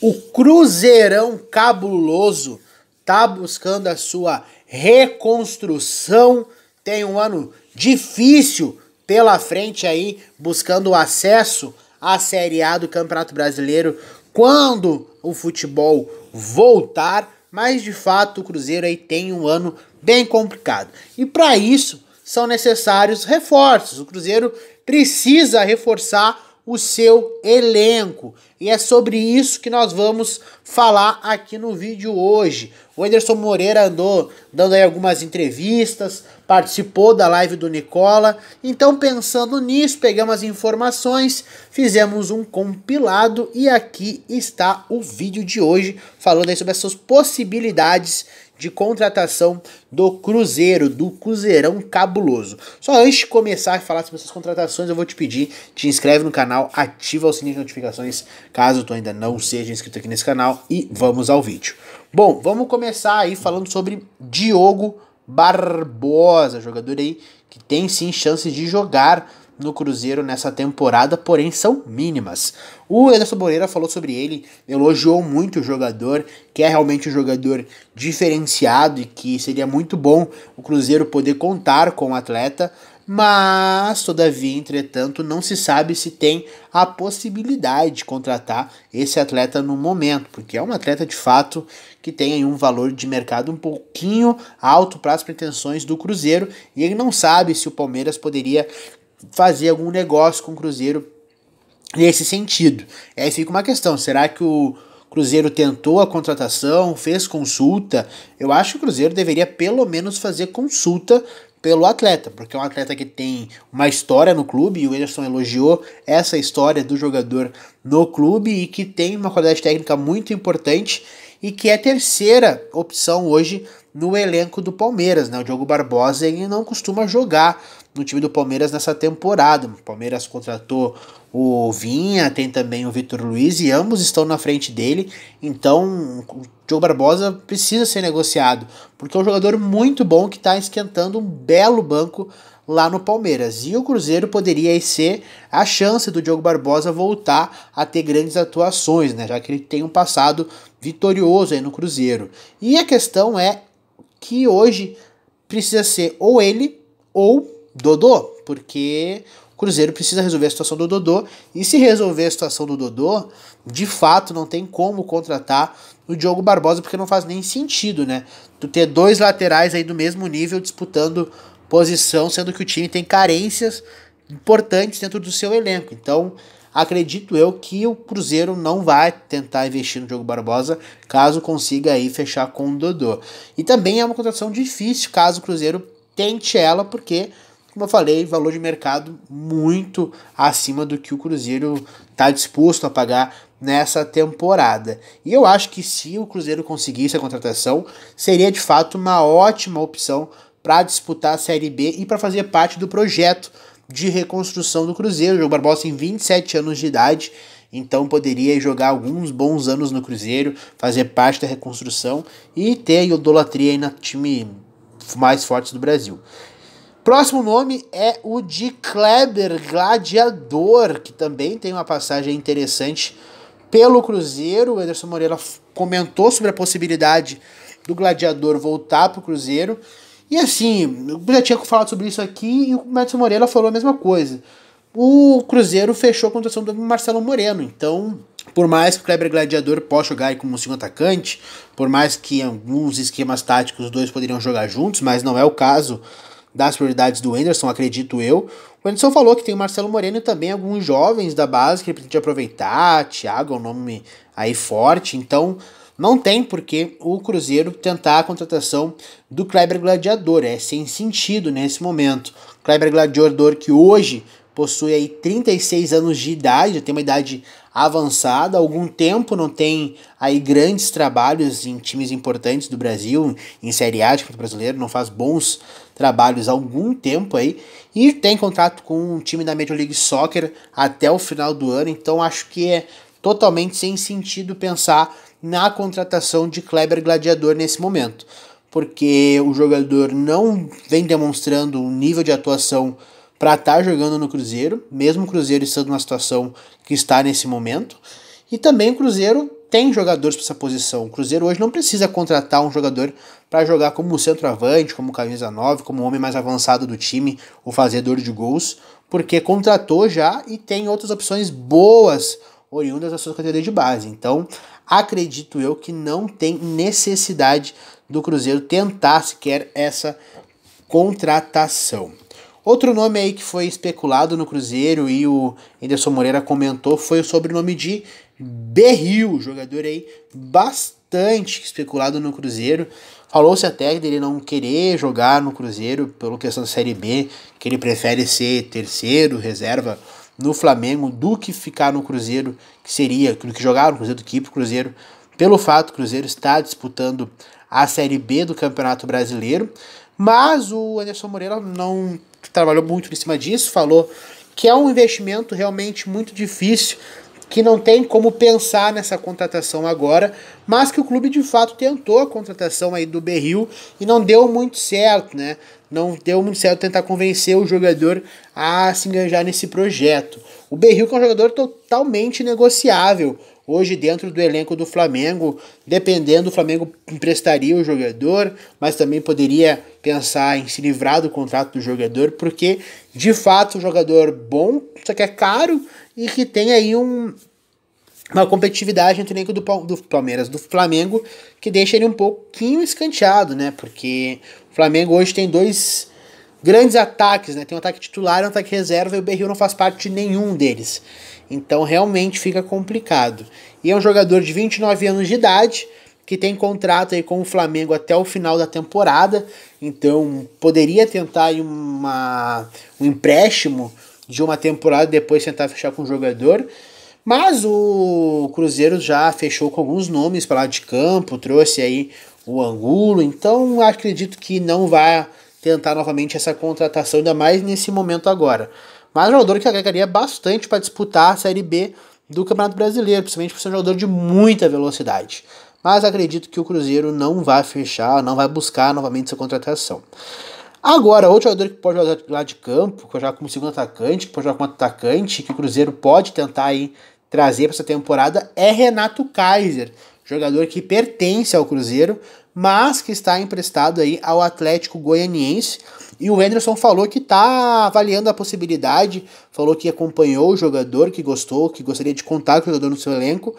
O Cruzeirão Cabuloso tá buscando a sua reconstrução. Tem um ano difícil pela frente aí, buscando o acesso à Série A do Campeonato Brasileiro quando o futebol voltar. Mas de fato, o Cruzeiro aí tem um ano bem complicado. E para isso são necessários reforços. O Cruzeiro precisa reforçar o seu elenco. E é sobre isso que nós vamos falar aqui no vídeo hoje. O Anderson Moreira andou dando aí algumas entrevistas, participou da live do Nicola. Então, pensando nisso, pegamos as informações, fizemos um compilado e aqui está o vídeo de hoje falando aí sobre essas possibilidades de contratação do Cruzeiro, do Cruzeirão Cabuloso. Só antes de começar a falar sobre essas contratações, eu vou te pedir, te inscreve no canal, ativa o sininho de notificações, caso tu ainda não seja inscrito aqui nesse canal, e vamos ao vídeo. Bom, vamos começar aí falando sobre Diogo Barbosa, jogador aí que tem sim chances de jogar no Cruzeiro nessa temporada, porém são mínimas. O Ederson Moreira falou sobre ele, elogiou muito o jogador, que é realmente um jogador diferenciado e que seria muito bom o Cruzeiro poder contar com o atleta, mas todavia, entretanto, não se sabe se tem a possibilidade de contratar esse atleta no momento, porque é um atleta de fato que tem um valor de mercado um pouquinho alto para as pretensões do Cruzeiro e ele não sabe se o Palmeiras poderia fazer algum negócio com o Cruzeiro nesse sentido. É, aí fica uma questão: será que o Cruzeiro tentou a contratação, fez consulta? Eu acho que o Cruzeiro deveria pelo menos fazer consulta pelo atleta, porque é um atleta que tem uma história no clube, e o Ederson elogiou essa história do jogador no clube e que tem uma qualidade técnica muito importante e que é terceira opção hoje no elenco do Palmeiras, né? O Diogo Barbosa ele não costuma jogar no time do Palmeiras nessa temporada. O Palmeiras contratou o Vinha, tem também o Vitor Luiz e ambos estão na frente dele. Então, o Diogo Barbosa precisa ser negociado, porque é um jogador muito bom que está esquentando um belo banco lá no Palmeiras. E o Cruzeiro poderia ser a chance do Diogo Barbosa voltar a ter grandes atuações, né? Já que ele tem um passado vitorioso aí no Cruzeiro. E a questão é que hoje precisa ser ou ele ou Dodô, porque o Cruzeiro precisa resolver a situação do Dodô. E se resolver a situação do Dodô, de fato não tem como contratar o Diogo Barbosa, porque não faz nem sentido, né? Tu ter dois laterais aí do mesmo nível disputando posição, sendo que o time tem carências importantes dentro do seu elenco. Então, acredito eu que o Cruzeiro não vai tentar investir no Diogo Barbosa, caso consiga aí fechar com o Dodô. E também é uma contratação difícil, caso o Cruzeiro tente ela, porque como eu falei, valor de mercado muito acima do que o Cruzeiro está disposto a pagar nessa temporada. E eu acho que se o Cruzeiro conseguisse a contratação, seria de fato uma ótima opção para disputar a Série B e para fazer parte do projeto de reconstrução do Cruzeiro. O João Barbosa tem 27 anos de idade, então poderia jogar alguns bons anos no Cruzeiro, fazer parte da reconstrução e ter idolatria aí no time mais forte do Brasil. Próximo nome é o de Kleber Gladiador, que também tem uma passagem interessante pelo Cruzeiro. O Ederson Moreira comentou sobre a possibilidade do Gladiador voltar para o Cruzeiro. E assim, eu já tinha falado sobre isso aqui e o Ederson Moreira falou a mesma coisa. O Cruzeiro fechou a contratação do Marcelo Moreno, então por mais que o Kleber Gladiador possa jogar como um segundo atacante, por mais que em alguns esquemas táticos os dois poderiam jogar juntos, mas não é o caso das prioridades do Anderson, acredito eu. O Anderson falou que tem o Marcelo Moreno e também alguns jovens da base que ele pretende aproveitar. Thiago é um nome aí forte, então não tem por que o Cruzeiro tentar a contratação do Kleber Gladiador. É sem sentido nesse momento. Kleber Gladiador que hoje possui aí 36 anos de idade, já tem uma idade avançada, algum tempo não tem aí grandes trabalhos em times importantes do Brasil, em Série A de futebol brasileiro, não faz bons trabalhos há algum tempo aí, e tem contrato com o time da Major League Soccer até o final do ano, então acho que é totalmente sem sentido pensar na contratação de Kleber Gladiador nesse momento, porque o jogador não vem demonstrando um nível de atuação para estar tá jogando no Cruzeiro, mesmo o Cruzeiro estando numa situação que está nesse momento. E também o Cruzeiro tem jogadores para essa posição. O Cruzeiro hoje não precisa contratar um jogador para jogar como centroavante, como camisa 9, como homem mais avançado do time, o fazedor de gols, porque contratou já e tem outras opções boas oriundas da sua categoria de base. Então, acredito eu que não tem necessidade do Cruzeiro tentar sequer essa contratação. Outro nome aí que foi especulado no Cruzeiro e o Anderson Moreira comentou foi o sobrenome de Berril, jogador aí bastante especulado no Cruzeiro. Falou-se até dele não querer jogar no Cruzeiro pelo questão da Série B, que ele prefere ser terceiro, reserva no Flamengo, do que ficar no Cruzeiro, que seria, do que jogar no Cruzeiro, do que ir pro Cruzeiro, pelo fato que o Cruzeiro está disputando a Série B do Campeonato Brasileiro. Mas o Anderson Moreira não trabalhou muito em cima disso, falou que é um investimento realmente muito difícil, que não tem como pensar nessa contratação agora, mas que o clube de fato tentou a contratação aí do Berril e não deu muito certo, né? Não deu muito certo tentar convencer o jogador a se engajar nesse projeto. O Berril é um jogador totalmente negociável hoje dentro do elenco do Flamengo. Dependendo, o Flamengo emprestaria o jogador, mas também poderia pensar em se livrar do contrato do jogador, porque de fato um jogador bom, só que é caro e que tem aí um, uma competitividade entre o elenco do, do Palmeiras do Flamengo que deixa ele um pouquinho escanteado, né? Porque o Flamengo hoje tem dois grandes ataques, né? Tem um ataque titular um ataque reserva e o Berril não faz parte de nenhum deles. Então realmente fica complicado. E é um jogador de 29 anos de idade que tem contrato aí com o Flamengo até o final da temporada, então poderia tentar uma, um empréstimo de uma temporada depois tentar fechar com o jogador. Mas o Cruzeiro já fechou com alguns nomes para lá de campo, trouxe aí o Angulo, então acredito que não vai tentar novamente essa contratação, ainda mais nesse momento agora. Mas é um jogador que agregaria bastante para disputar a Série B do Campeonato Brasileiro, principalmente por ser um jogador de muita velocidade. Mas acredito que o Cruzeiro não vai fechar, não vai buscar novamente essa contratação. Agora, outro jogador que pode jogar lá de campo, que joga como segundo atacante, que pode jogar como atacante, que o Cruzeiro pode tentar aí trazer para essa temporada é Renato Kaiser, jogador que pertence ao Cruzeiro, mas que está emprestado aí ao Atlético Goianiense. E o Anderson falou que está avaliando a possibilidade, falou que acompanhou o jogador, que gostou, que gostaria de contar com o jogador no seu elenco,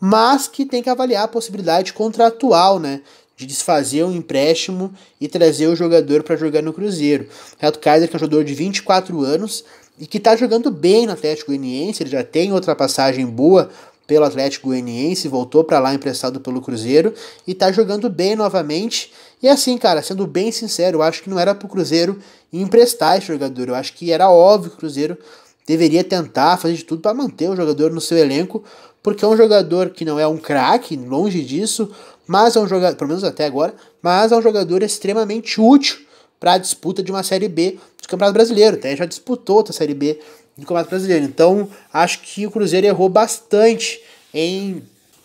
mas que tem que avaliar a possibilidade contratual, né? de desfazer o empréstimo e trazer o jogador para jogar no Cruzeiro. Reto Kaiser, que é um jogador de 24 anos e que está jogando bem no Atlético Goianiense, ele já tem outra passagem boa pelo Atlético Goianiense, voltou para lá emprestado pelo Cruzeiro e tá jogando bem novamente. E assim, cara, sendo bem sincero, eu acho que não era pro Cruzeiro emprestar esse jogador. Eu acho que era óbvio que o Cruzeiro deveria tentar fazer de tudo para manter o jogador no seu elenco, porque é um jogador que não é um craque, longe disso, mas é um jogador, pelo menos até agora, mas é um jogador extremamente útil para a disputa de uma Série B do Campeonato Brasileiro. Até já disputou outra Série B do Campeonato Brasileiro. Então, acho que o Cruzeiro errou bastante em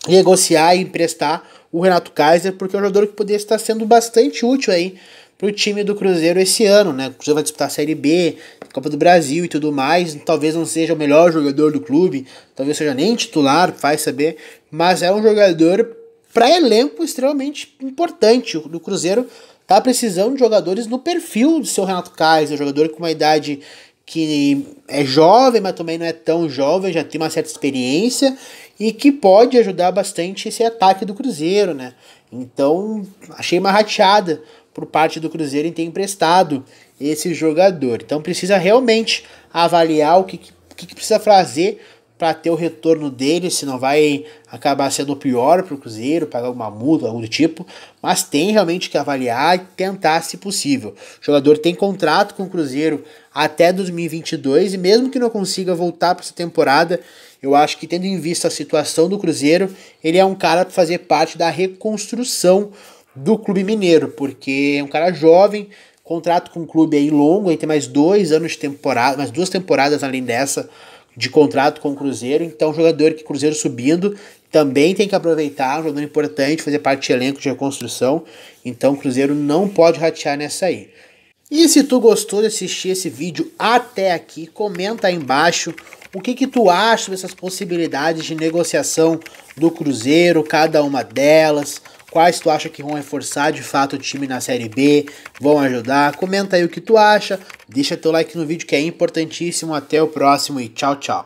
negociar e emprestar o Renato Kaiser, porque é um jogador que poderia estar sendo bastante útil aí para o time do Cruzeiro esse ano, né? O Cruzeiro vai disputar a Série B, Copa do Brasil e tudo mais. Talvez não seja o melhor jogador do clube, talvez seja nem titular, faz saber, mas é um jogador para elenco extremamente importante do Cruzeiro. Tá precisando de jogadores no perfil do seu Renato Kaiser, jogador com uma idade que é jovem, mas também não é tão jovem, já tem uma certa experiência e que pode ajudar bastante esse ataque do Cruzeiro, né? Então, achei uma rateada por parte do Cruzeiro em ter emprestado esse jogador. Então, precisa realmente avaliar o que, que, que precisa fazer para ter o retorno dele, se não vai acabar sendo pior para o Cruzeiro, pagar alguma multa, algo do tipo, mas tem realmente que avaliar e tentar, se possível. O jogador tem contrato com o Cruzeiro até 2022 e mesmo que não consiga voltar para essa temporada, eu acho que tendo em vista a situação do Cruzeiro, ele é um cara para fazer parte da reconstrução do clube mineiro, porque é um cara jovem, contrato com o clube aí longo, aí tem mais dois anos de temporada, mais duas temporadas além dessa de contrato com o Cruzeiro, então jogador que Cruzeiro subindo também tem que aproveitar, um jogador importante, fazer parte de elenco de reconstrução, então Cruzeiro não pode ratear nessa aí. E se tu gostou de assistir esse vídeo até aqui, comenta aí embaixo o que que tu acha dessas possibilidades de negociação do Cruzeiro, cada uma delas, Quais tu acha que vão reforçar de fato o time na Série B? Vão ajudar? Comenta aí o que tu acha. Deixa teu like no vídeo que é importantíssimo. Até o próximo e tchau, tchau.